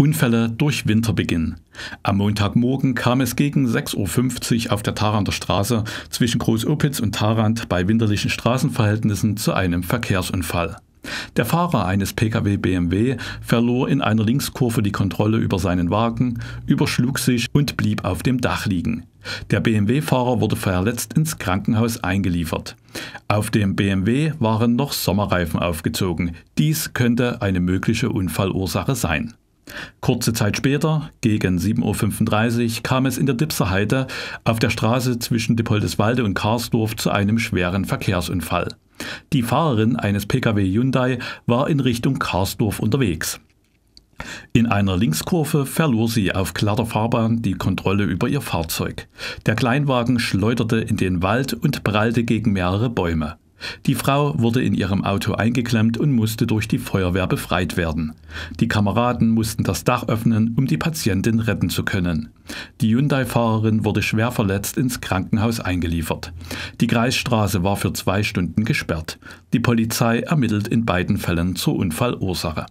Unfälle durch Winterbeginn. Am Montagmorgen kam es gegen 6.50 Uhr auf der Tharander Straße zwischen Groß-Opitz und Tarant bei winterlichen Straßenverhältnissen zu einem Verkehrsunfall. Der Fahrer eines Pkw BMW verlor in einer Linkskurve die Kontrolle über seinen Wagen, überschlug sich und blieb auf dem Dach liegen. Der BMW-Fahrer wurde verletzt ins Krankenhaus eingeliefert. Auf dem BMW waren noch Sommerreifen aufgezogen. Dies könnte eine mögliche Unfallursache sein. Kurze Zeit später, gegen 7.35 Uhr, kam es in der Dipser Heide auf der Straße zwischen Dippoldeswalde und Karsdorf zu einem schweren Verkehrsunfall. Die Fahrerin eines Pkw Hyundai war in Richtung Karsdorf unterwegs. In einer Linkskurve verlor sie auf glatter Fahrbahn die Kontrolle über ihr Fahrzeug. Der Kleinwagen schleuderte in den Wald und prallte gegen mehrere Bäume. Die Frau wurde in ihrem Auto eingeklemmt und musste durch die Feuerwehr befreit werden. Die Kameraden mussten das Dach öffnen, um die Patientin retten zu können. Die Hyundai-Fahrerin wurde schwer verletzt ins Krankenhaus eingeliefert. Die Kreisstraße war für zwei Stunden gesperrt. Die Polizei ermittelt in beiden Fällen zur Unfallursache.